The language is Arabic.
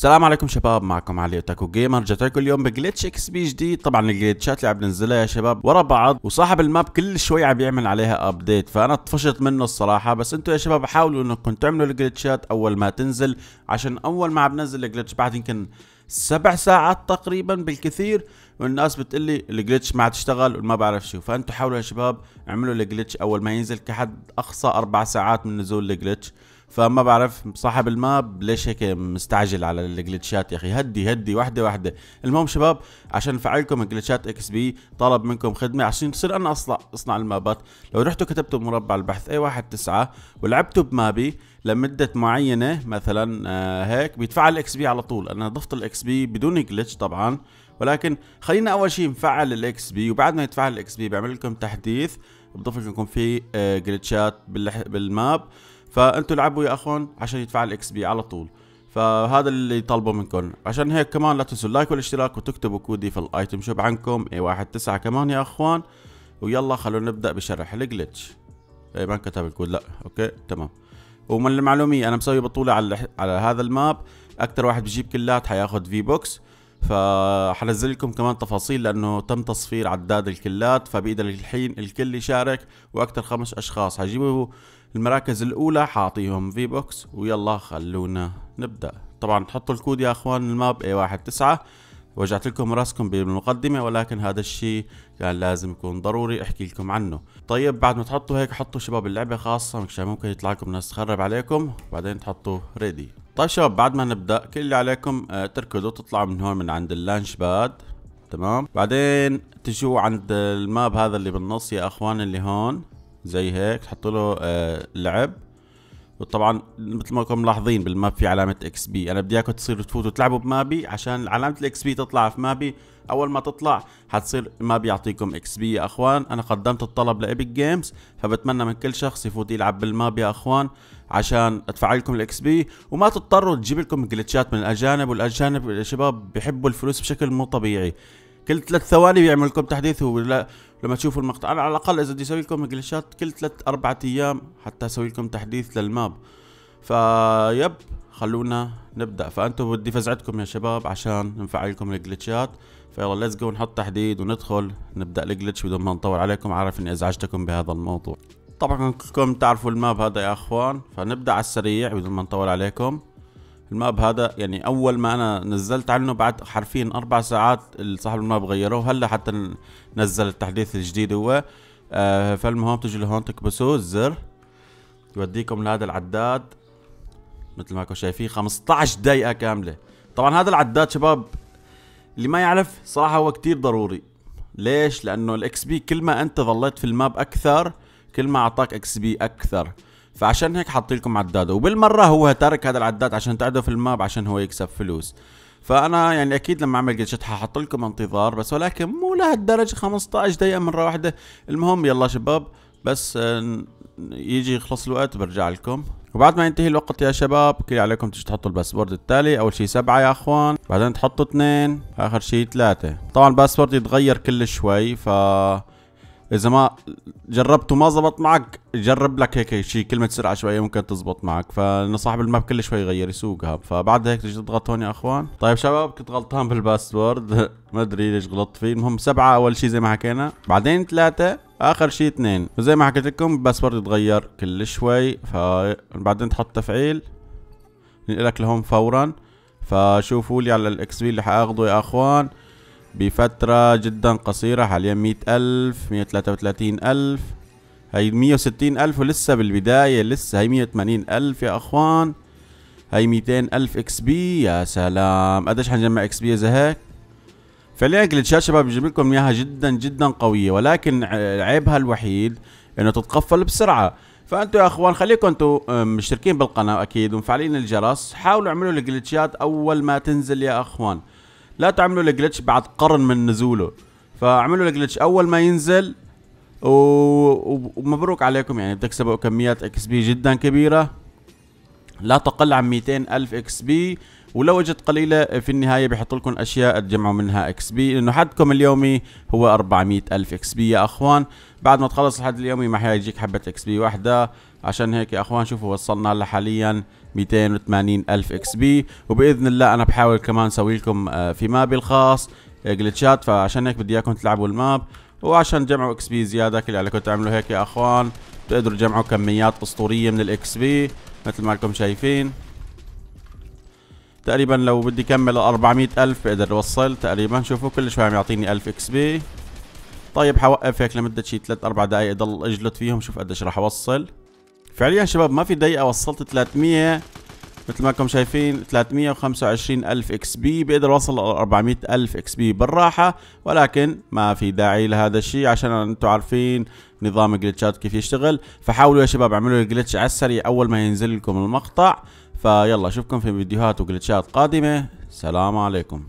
السلام عليكم شباب معكم علي اوتاكو جيمر لكم اليوم بجلتش اكس بي جديد طبعا الجلتشات اللي عم ننزلها يا شباب ورا بعض وصاحب الماب كل شوي عم يعمل عليها ابديت فانا طفشت منه الصراحه بس انتم يا شباب حاولوا انكم تعملوا الجلتشات اول ما تنزل عشان اول ما عم بنزل الجلتش بعد يمكن سبع ساعات تقريبا بالكثير والناس بتقول لي الجلتش ما عاد تشتغل وما بعرف شو فانتم حاولوا يا شباب اعملوا الجلتش اول ما ينزل كحد اقصى اربع ساعات من نزول الجلتش فما بعرف صاحب الماب ليش هيك مستعجل على الجلتشات يا اخي هدي هدي وحده وحده المهم شباب عشان نفعلكم الجلتشات اكس بي طلب منكم خدمه عشان تصير انا اصنع اصنع المابات لو رحتوا كتبتوا بمربع البحث اي واحد تسعة ولعبتوا بمابي لمدة معينة مثلا آه هيك بيتفعل الاكس بي على طول انا ضفت الاكس بي بدون جلتش طبعا ولكن خلينا اول شيء نفعل الاكس بي وبعد ما يتفعل الاكس بي بعمل لكم تحديث بضيف لكم في آه، جلتشات بالماب فانتوا العبوا يا اخوان عشان يدفع الاكس بي على طول فهذا اللي طالبه منكم عشان هيك كمان لا تنسوا اللايك والاشتراك وتكتبوا كودي في الايتم شوب عنكم اي واحد تسعة كمان يا اخوان ويلا خلونا نبدا بشرح الجلتش اي ما كتب الكود لا اوكي تمام ومن المعلومية انا مسوي بطولة على على هذا الماب اكثر واحد بجيب كلات حياخذ في بوكس فحنزل لكم كمان تفاصيل لانه تم تصفير عداد الكلات فبايدنا الحين الكل يشارك واكثر خمس اشخاص حجيبوا المراكز الاولى حاعطيهم في بوكس ويلا خلونا نبدا طبعا تحطوا الكود يا اخوان الماب اي واحد تسعة وجعت لكم راسكم بالمقدمة ولكن هذا الشيء كان لازم يكون ضروري احكي لكم عنه طيب بعد ما تحطوا هيك حطوا شباب اللعبة خاصة مشان ممكن يطلع لكم ناس تخرب عليكم وبعدين تحطوا ريدي طيب شباب بعد ما نبدا كل اللي عليكم آه، تركضوا تطلعوا من هون من عند اللانش باد تمام بعدين تجوا عند الماب هذا اللي بالنص يا اخوان اللي هون زي هيك تحطوا له آه، لعب وطبعا مثل ما كنتم ملاحظين بالماب في علامه اكس بي انا بدي اياكم تصيروا تفوتوا تلعبوا بمابي عشان علامه الاكس بي تطلع في مابي اول ما تطلع حتصير ما بيعطيكم اكس بي يا اخوان انا قدمت الطلب لابيك جيمز فبتمنى من كل شخص يفوت يلعب بالماب يا اخوان عشان ادفع لكم الاكس بي وما تضطروا تجيب لكم جلتشات من الاجانب والاجانب الشباب بيحبوا الفلوس بشكل مو طبيعي كل ثلاث ثواني بيعمل لكم تحديث ولا لما تشوفوا المقطع انا على الاقل اذا بدي اسوي لكم جلتشات كل ثلاث اربع ايام حتى اسوي لكم تحديث للماب فيب خلونا نبدا فانتم بدي فزعتكم يا شباب عشان نفعل لكم الجلتشات فيلا ليتس جو نحط تحديد وندخل نبدا الجلتش بدون ما نطول عليكم عارف اني ازعجتكم بهذا الموضوع طبعا كلكم تعرفوا الماب هذا يا اخوان فنبدا على السريع بدون ما نطول عليكم الماب هذا يعني اول ما انا نزلت عنه بعد حرفيا اربع ساعات صاحب الماب غيروه هلا حتى نزل التحديث الجديد هو آه فالمهم تجي لهون تكبسوا الزر يوديكم لهذا العداد مثل ما كنتوا شايفين 15 دقيقة كاملة طبعا هذا العداد شباب اللي ما يعرف صراحة هو كتير ضروري ليش؟ لأنه الإكس بي كل ما أنت ظليت في الماب أكثر كل ما أعطاك إكس بي أكثر فعشان هيك حاطين لكم عداد وبالمره هو ترك هذا العداد عشان تعدوا في الماب عشان هو يكسب فلوس فانا يعني اكيد لما اعمل جلتشات ححط لكم انتظار بس ولكن مو لهالدرجه 15 دقيقه مره واحده المهم يلا شباب بس آه، يجي يخلص الوقت برجع لكم وبعد ما ينتهي الوقت يا شباب كل عليكم تيجي تحطوا الباسورد التالي اول شيء سبعة يا اخوان بعدين تحطوا اثنين اخر شيء ثلاثة طبعا الباسورد يتغير كل شوي ف اذا ما جربت وما زبط معك جرب لك هيك شيء كلمه سرعه شويه ممكن تزبط معك فصاحب صاحب الماب كل شوي يغير يسوقها فبعد هيك تجي تضغط هون يا اخوان طيب شباب كنت غلطان بالباسورد ما ادري ليش غلطت فيه المهم سبعه اول شيء زي ما حكينا بعدين ثلاثه اخر شيء اثنين وزي ما حكيت لكم الباسورد يتغير كل شوي فبعدين تحط تفعيل ينقلك لهون فورا فشوفوا لي على الاكس بي اللي حاخذه يا اخوان بفترة جدا قصيرة حاليا مية ألف مية ثلاثة وتلاتين ألف هاي مية وستين ألف ولسه بالبداية لسه هي مية وتمانين ألف يا أخوان هاي ميتين ألف إكس بي يا سلام قديش حنجمع إكس بي إذا هيك فعليا جلتشات شباب بجيب لكم اياها جدا جدا قويه ولكن عيبها الوحيد انه تتقفل بسرعه فانتوا يا اخوان خليكم انتوا آه، مشتركين بالقناه اكيد ومفعلين الجرس حاولوا اعملوا الجلتشات اول ما تنزل يا اخوان لا تعملوا الجلتش بعد قرن من نزوله فاعملوا الجلتش اول ما ينزل و... ومبروك عليكم يعني بتكسبوا كميات اكس بي جدا كبيره لا تقل عن 200 ألف اكس بي ولو اجت قليلة في النهاية بيحط لكم أشياء تجمعوا منها اكس بي لأنه حدكم اليومي هو 400 ألف اكس بي يا أخوان بعد ما تخلص الحد اليومي ما حيجيك حبة اكس بي واحدة عشان هيك يا أخوان شوفوا وصلنا لحاليا 280 ألف اكس بي وبإذن الله أنا بحاول كمان أسوي لكم آه، في مابي الخاص جلتشات آه، فعشان هيك بدي إياكم تلعبوا الماب وعشان تجمعوا اكس بي زيادة كل اللي عليكم تعملوا هيك يا أخوان بتقدروا تجمعوا كميات أسطورية من الاكس بي مثل ما لكم شايفين تقريبا لو بدي كمل 400 ألف بقدر اوصل تقريبا شوفوا كل شوي عم يعطيني 1000 اكس بي طيب حوقف هيك لمدة شي 3 4 دقايق ضل اجلد فيهم شوف قديش راح اوصل فعليا شباب ما في دقيقة وصلت 300 مثل ما كم شايفين 325 ألف اكس بي بقدر اوصل ل 400 ألف اكس بي بالراحة ولكن ما في داعي لهذا الشيء عشان انتم عارفين نظام الجلتشات كيف يشتغل فحاولوا يا شباب اعملوا الجلتش على السريع اول ما ينزل لكم المقطع فيلا اشوفكم في فيديوهات وجلتشات قادمة سلام عليكم